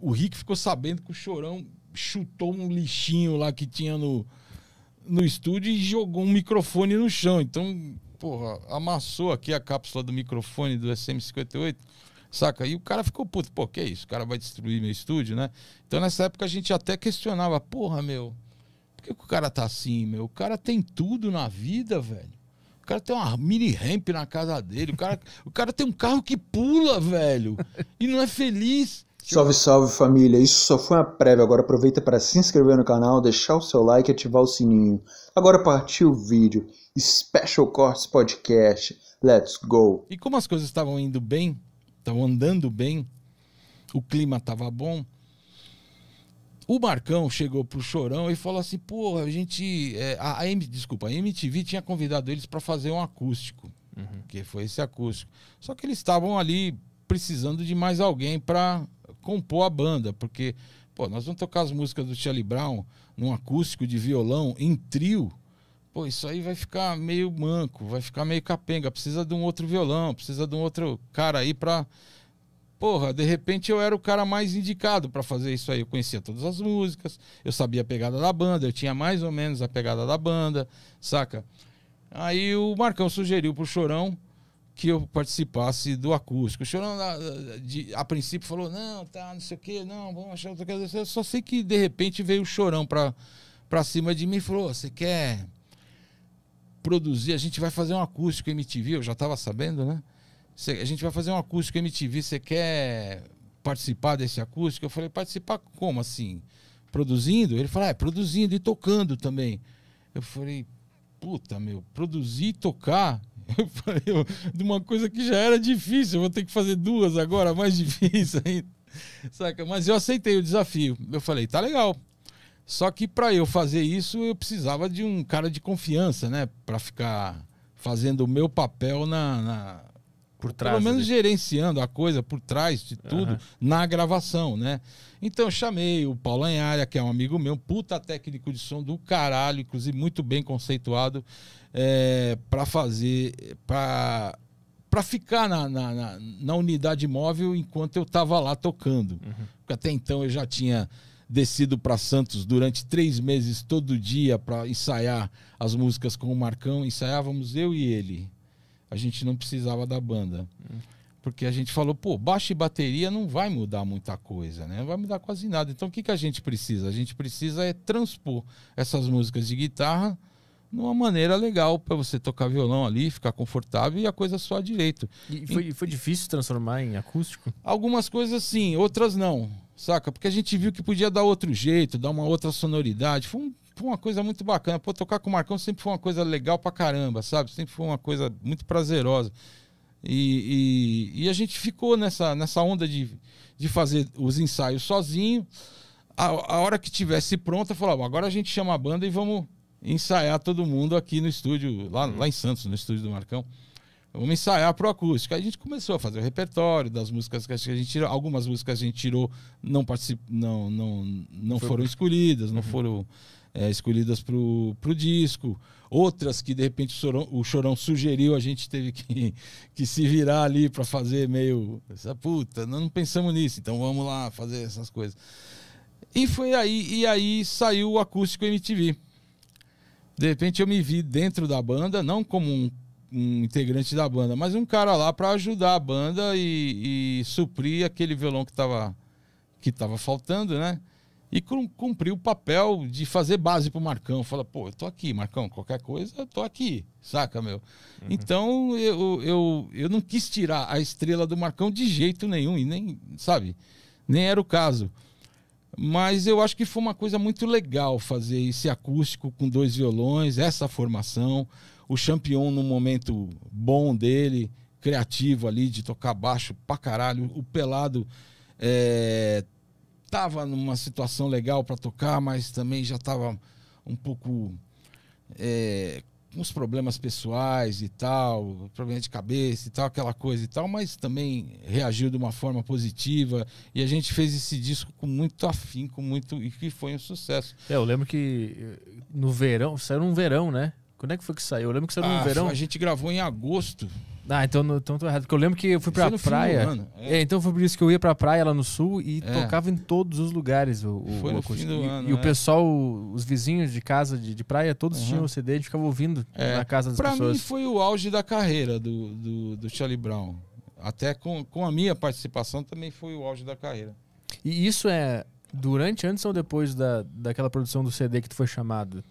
o Rick ficou sabendo que o Chorão chutou um lixinho lá que tinha no, no estúdio e jogou um microfone no chão. Então, porra, amassou aqui a cápsula do microfone do SM58, saca? E o cara ficou puto, pô, que isso? O cara vai destruir meu estúdio, né? Então, nessa época, a gente até questionava, porra, meu, por que, que o cara tá assim, meu? O cara tem tudo na vida, velho. O cara tem uma mini ramp na casa dele. O cara, o cara tem um carro que pula, velho. E não é feliz. Salve, salve família! Isso só foi uma prévia, agora aproveita para se inscrever no canal, deixar o seu like e ativar o sininho. Agora partiu o vídeo, Special Cortes Podcast, let's go! E como as coisas estavam indo bem, estavam andando bem, o clima estava bom, o Marcão chegou pro Chorão e falou assim, pô, a gente... É, a, a, desculpa, a MTV tinha convidado eles para fazer um acústico, uhum. que foi esse acústico. Só que eles estavam ali precisando de mais alguém para compor a banda, porque pô, nós vamos tocar as músicas do Charlie Brown num acústico de violão em trio. Pô, isso aí vai ficar meio manco, vai ficar meio capenga, precisa de um outro violão, precisa de um outro cara aí para Porra, de repente eu era o cara mais indicado para fazer isso aí. Eu conhecia todas as músicas, eu sabia a pegada da banda, eu tinha mais ou menos a pegada da banda, saca? Aí o Marcão sugeriu pro Chorão que eu participasse do acústico. O Chorão, ah, de, a princípio, falou: não, tá, não sei o quê, não, vamos achar outra coisa. Eu só sei que, de repente, veio o Chorão pra, cima de mim e falou: você quer produzir? A gente vai fazer um acústico MTV. Eu já tava sabendo, né? Cê, a gente vai fazer um acústico MTV. Você quer participar desse acústico? Eu falei: participar como assim? Produzindo? Ele falou: ah, é, produzindo e tocando também. Eu falei: puta, meu, produzir e tocar, eu falei, eu, de uma coisa que já era difícil, vou ter que fazer duas agora, mais difícil ainda. Saca? Mas eu aceitei o desafio. Eu falei, tá legal. Só que para eu fazer isso, eu precisava de um cara de confiança, né? Para ficar fazendo o meu papel na, na por trás. Pelo menos gerenciando a coisa por trás de tudo uhum. na gravação, né? Então eu chamei o Paulo Anharia, que é um amigo meu, puta técnico de som do caralho, inclusive muito bem conceituado, é, para fazer. para para ficar na, na, na, na, unidade móvel enquanto eu estava lá tocando. Uhum. Porque até então eu já tinha descido para Santos durante três meses todo dia para ensaiar as músicas com o Marcão. Ensaiávamos eu e ele a gente não precisava da banda. Hum. Porque a gente falou, pô, baixo e bateria não vai mudar muita coisa, né? Não vai mudar quase nada. Então o que, que a gente precisa? A gente precisa é transpor essas músicas de guitarra numa maneira legal para você tocar violão ali, ficar confortável e a coisa soar direito. E foi, foi difícil transformar em acústico? Algumas coisas sim, outras não, saca? Porque a gente viu que podia dar outro jeito, dar uma outra sonoridade. Foi um foi uma coisa muito bacana. Pô, tocar com o Marcão sempre foi uma coisa legal pra caramba, sabe? Sempre foi uma coisa muito prazerosa. E, e, e a gente ficou nessa, nessa onda de, de fazer os ensaios sozinho. A, a hora que tivesse pronta, falava, agora a gente chama a banda e vamos ensaiar todo mundo aqui no estúdio, lá, uhum. lá em Santos, no estúdio do Marcão vamos ensaiar pro acústico. Aí a gente começou a fazer o repertório das músicas que a gente tirou. Algumas músicas a gente tirou, não, particip... não, não, não Foi... foram escolhidas, não uhum. foram é, escolhidas pro, pro disco. Outras que de repente o Chorão, o Chorão sugeriu, a gente teve que, que se virar ali para fazer meio. Essa puta, nós não pensamos nisso, então vamos lá fazer essas coisas. E foi aí, e aí saiu o acústico MTV. De repente eu me vi dentro da banda, não como um um integrante da banda, mas um cara lá para ajudar a banda e, e, suprir aquele violão que estava que tava faltando, né? E cumpriu o papel de fazer base pro Marcão. Fala, pô, eu tô aqui, Marcão, qualquer coisa, eu tô aqui, saca, meu? Uhum. Então, eu, eu, eu não quis tirar a estrela do Marcão de jeito nenhum, e nem, sabe? Nem era o caso. Mas eu acho que foi uma coisa muito legal fazer esse acústico com dois violões, essa formação, o Champion no momento bom dele, criativo ali, de tocar baixo pra caralho. O Pelado é, tava numa situação legal para tocar, mas também já tava um pouco é, uns problemas pessoais e tal, problemas de cabeça e tal, aquela coisa e tal, mas também reagiu de uma forma positiva e a gente fez esse disco com muito afim, com muito e que foi um sucesso. É, eu lembro que eh, no verão, saiu num verão, né? Quando é que foi que saiu? Eu lembro que saiu num ah, verão. A gente gravou em agosto. Ah, então, então tô errado. Porque eu lembro que eu fui pra isso praia. é. É, então foi por isso que eu ia pra praia lá no sul e é. tocava em todos os lugares o, o foi no fim do E, ano, e o é. pessoal, os vizinhos de casa de, de praia, todos uhum. tinham o CD gente ficava ouvindo é. na casa das pra pessoas. Pra mim foi o auge da carreira do, do, do Charlie Brown. Até com, com a minha participação também foi o auge da carreira. E isso é durante, antes ou depois da, daquela produção do CD que tu foi chamado?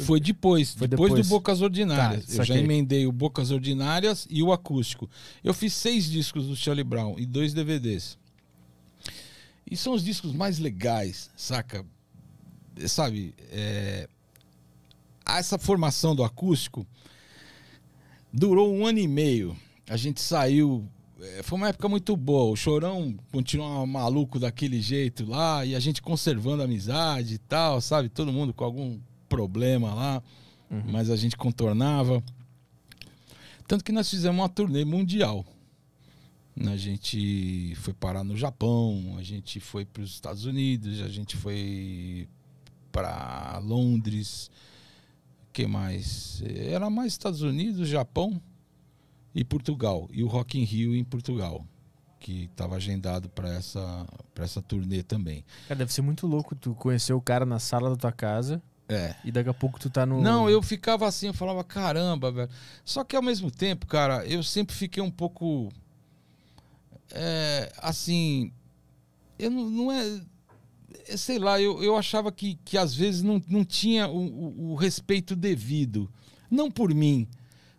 Foi depois, foi depois, depois do Bocas Ordinárias. Tá, eu já emendei o Bocas Ordinárias e o acústico. Eu fiz seis discos do Charlie Brown e dois DVDs. E são os discos mais legais, saca? É, sabe, é... essa formação do acústico durou um ano e meio. A gente saiu é, foi uma época muito boa. O Chorão continuava maluco daquele jeito lá e a gente conservando a amizade e tal, sabe? Todo mundo com algum problema lá, uhum. mas a gente contornava. Tanto que nós fizemos uma turnê mundial. A gente foi parar no Japão, a gente foi para os Estados Unidos, a gente foi para Londres. que mais? Eh, era mais Estados Unidos, Japão e Portugal. E o Rock in Rio em Portugal, que estava agendado para essa, essa turnê também. Cara, deve ser muito louco tu conhecer o cara na sala da tua casa é. E daqui a pouco tu tá no. Não, eu ficava assim, eu falava, caramba, velho. Só que ao mesmo tempo, cara, eu sempre fiquei um pouco. É, assim. Eu não, não é. é sei lá, eu, eu achava que, que às vezes não, não tinha o, o, o respeito devido. Não por mim,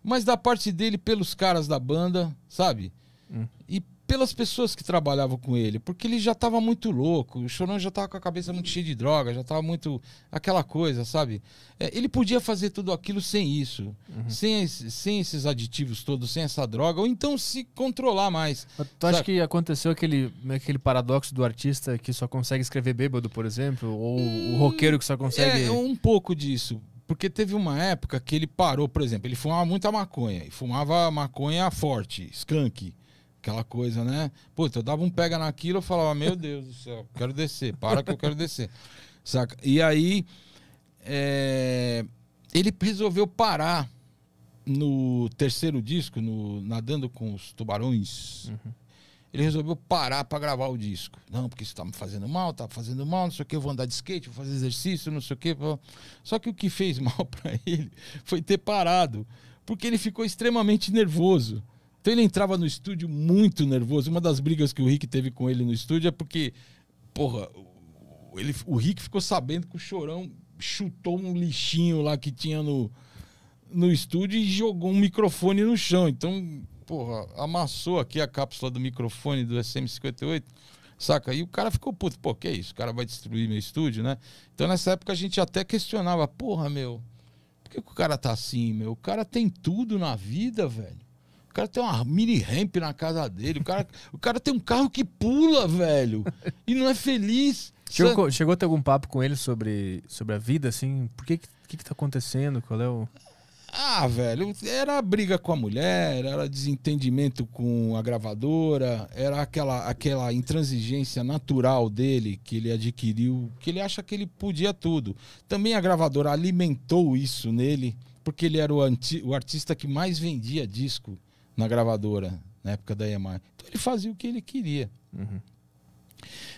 mas da parte dele pelos caras da banda, sabe? Hum. E pelas pessoas que trabalhavam com ele, porque ele já estava muito louco, o Chorão já estava com a cabeça muito cheia de droga, já estava muito. aquela coisa, sabe? É, ele podia fazer tudo aquilo sem isso, uhum. sem, sem esses aditivos todos, sem essa droga, ou então se controlar mais. Mas tu sabe? acha que aconteceu aquele, aquele paradoxo do artista que só consegue escrever bêbado, por exemplo? Ou hum, o roqueiro que só consegue. É, é, um pouco disso. Porque teve uma época que ele parou, por exemplo, ele fumava muita maconha, e fumava maconha forte, skunk. Aquela coisa, né? Pô, eu dava um pega naquilo, eu falava, meu Deus do céu, quero descer, para que eu quero descer. Saca? E aí, é... ele resolveu parar no terceiro disco, no Nadando com os Tubarões. Uhum. Ele resolveu parar para gravar o disco. Não, porque isso tá me fazendo mal, tá fazendo mal, não sei o que, eu vou andar de skate, vou fazer exercício, não sei o que. Só que o que fez mal para ele foi ter parado, porque ele ficou extremamente nervoso. Então ele entrava no estúdio muito nervoso. Uma das brigas que o Rick teve com ele no estúdio é porque, porra, ele, o Rick ficou sabendo que o Chorão chutou um lixinho lá que tinha no, no estúdio e jogou um microfone no chão. Então, porra, amassou aqui a cápsula do microfone do SM58 saca? E o cara ficou puto, pô, que é isso? O cara vai destruir meu estúdio, né? Então nessa época a gente até questionava, porra, meu, por que, que o cara tá assim, meu? O cara tem tudo na vida, velho. O cara tem uma mini ramp na casa dele. O cara, o cara tem um carro que pula, velho. E não é feliz. Chegou, chegou a ter algum papo com ele sobre, sobre a vida, assim? Por que, que que tá acontecendo? Qual é o... Ah, velho, era briga com a mulher, era desentendimento com a gravadora, era aquela, aquela intransigência natural dele que ele adquiriu, que ele acha que ele podia tudo. Também a gravadora alimentou isso nele, porque ele era o, anti, o artista que mais vendia disco na gravadora, na época da EMI. Então ele fazia o que ele queria. Uhum.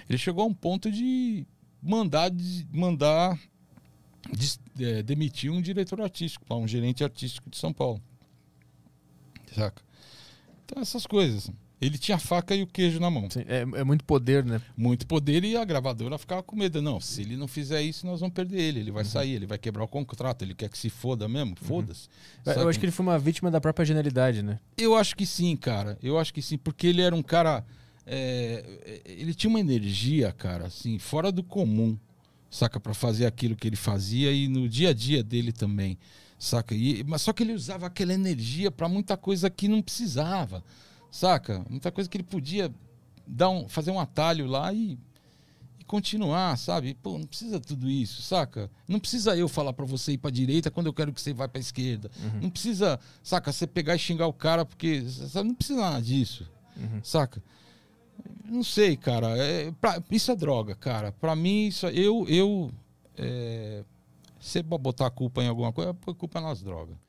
Ele chegou a um ponto de mandar, de, mandar de, é, demitir um diretor artístico, um gerente artístico de São Paulo. Saca? Então essas coisas. Ele tinha a faca e o queijo na mão. Sim, é, é, muito poder, né? Muito poder e a gravadora ficava com medo. Não, se ele não fizer isso, nós vamos perder ele. Ele vai uhum. sair, ele vai quebrar o contrato, ele quer que se foda mesmo. Uhum. Foda-se. Uhum. Eu acho que ele foi uma vítima da própria genialidade, né? Eu acho que sim, cara. Eu acho que sim, porque ele era um cara. É, é ele tinha uma energia, cara, assim, fora do comum, saca? Para fazer aquilo que ele fazia e no dia a dia dele também, saca? E, mas só que ele usava aquela energia para muita coisa que não precisava Saca? Muita coisa que ele podia dar um, fazer um atalho lá e, e continuar, sabe? Pô, não precisa tudo isso, saca? Não precisa eu falar para você ir para direita quando eu quero que você vá para esquerda. Uhum. Não precisa, saca, você pegar e xingar o cara porque sabe? não precisa nada disso. Uhum. Saca? Não sei, cara. É, pra, isso é droga, cara. Para mim isso é, eu eu é, se é botar a culpa em alguma coisa, põe é culpa nas drogas.